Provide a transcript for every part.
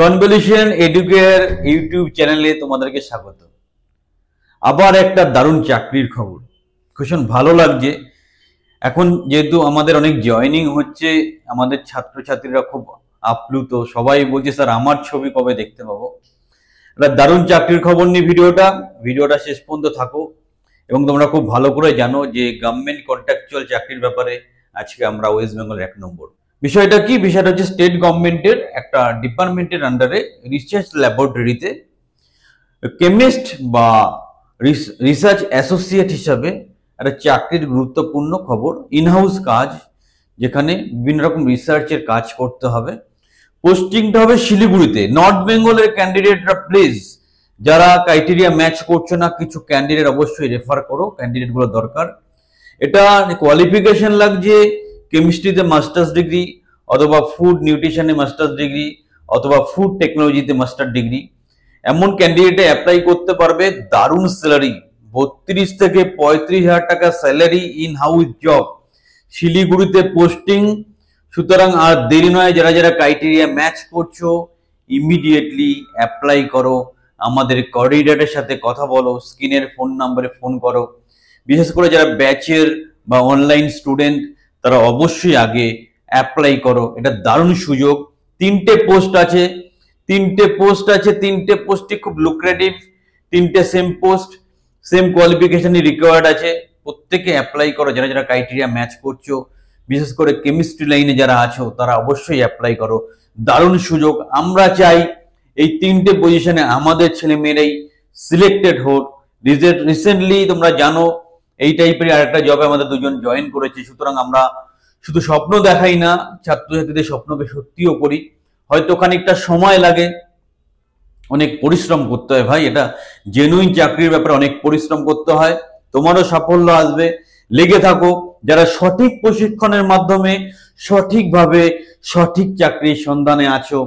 convolution educare YouTube চ্যানেলে তোমাদেরকে স্বাগত আবার একটা দারুণ চাকরির খবর ভীষণ ভালো লাগছে এখন যেহেতু আমাদের অনেক জয়নিং হচ্ছে আমাদের ছাত্রছাত্রীরা খুব আপ্লুত সবাই বলছে স্যার আমার ছবি কবে দেখতে পাবো এটা দারুণ চাকরির খবর নিয়ে ভিডিওটা ভিডিওটা শেষ পর্যন্ত থাকো এবং তোমরা খুব ভালো করে জানো যে গভর্নমেন্ট কন্ট্রাকচুয়াল চাকরির ব্যাপারে আজকে আমরা ওয়েস্ট বেঙ্গল এক নম্বর বিষয়টা কি বিষয়টা হচ্ছে স্টেট গভর্নমেন্টের একটা ডিপার্টমেন্টের আন্ডারে রিসার্চ ল্যাবরেটরিতে কেমিস্ট বা রিসার্চ অ্যাসোসিয়েট হিসাবে একটা চাকরির গুরুত্বপূর্ণ খবর ইনহাউস কাজ যেখানে বিভিন্ন রকম রিসার্চের কাজ করতে হবে পোস্টিংটা হবে শিলিগুড়িতে নর্থ বেঙ্গলের ক্যান্ডিডেটরা প্লিজ যারা ক্রাইটেরিয়া ম্যাচ করছে না কিছু ক্যান্ডিডেট অবশ্যই রেফার করো ক্যান্ডিডেটগুলো দরকার এটা কোয়ালিফিকেশন লাগছে কেমিস্ট্রিতে মাস্টার্স ডিগ্রি অথবা ফুড নিউট্রিশনে মাস্টার্স ডিগ্রি অথবা ফুড টেকনোলজিতে মাস্টার ডিগ্রি এমন ক্যান্ডিডেটে অ্যাপ্লাই করতে পারবে দারুণ স্যালারি বত্রিশ থেকে পঁয়ত্রিশ হাজার টাকা স্যালারি ইন হাউস জব শিলিগুড়িতে পোস্টিং সুতরাং আর দেরি নয় যারা যারা ক্রাইটেরিয়া ম্যাচ করছো ইমিডিয়েটলি অ্যাপ্লাই করো আমাদের কর্ডিনেটের সাথে কথা বলো স্ক্রিনের ফোন নাম্বারে ফোন করো বিশেষ করে যারা ব্যাচের বা অনলাইন স্টুডেন্ট তারা অবশ্যই আগে অ্যাপ্লাই করো এটা দারুণ সুযোগ তিনটে পোস্ট আছে তিনটে পোস্ট আছে তিনটে পোস্টই খুব লুক্রেটিভ তিনটে সেম পোস্ট সেম কোয়ালিফিকেশনই রিকোয়ার্ড আছে প্রত্যেকে অ্যাপ্লাই করো যারা যারা ক্রাইটেরিয়া ম্যাচ করছো বিশেষ করে কেমিস্ট্রি লাইনে যারা আছো তারা অবশ্যই অ্যাপ্লাই করো দারুণ সুযোগ আমরা চাই এই তিনটে পজিশনে আমাদের ছেলেমেয়েরাই সিলেক্টেড হোক রিসেন্টলি তোমরা জানো এই টাইপের আরেকটা জবে আমাদের দুজন জয়েন করেছে সুতরাং আমরা শুধু স্বপ্ন দেখাই না ছাত্রছাত্রীদের স্বপ্নকে সত্যিও করি হয়তো খানিকটা সময় লাগে অনেক পরিশ্রম করতে হয় ভাই এটা জেনুইন চাকরির ব্যাপারে অনেক পরিশ্রম করতে হয় তোমারও সাফল্য আসবে লেগে থাকো যারা সঠিক প্রশিক্ষণের মাধ্যমে সঠিকভাবে সঠিক চাকরির সন্ধানে আছো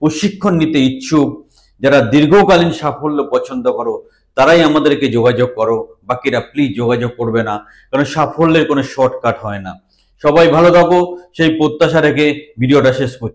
প্রশিক্ষণ নিতে ইচ্ছুক যারা দীর্ঘকালীন সাফল্য পছন্দ করো তারাই আমাদেরকে যোগাযোগ করো বাকিরা প্লিজ যোগাযোগ করবে না কারণ সাফল্যের কোনো শর্টকাট হয় না সবাই ভালো থাকো সেই প্রত্যাশা রেখে ভিডিওটা শেষ করছি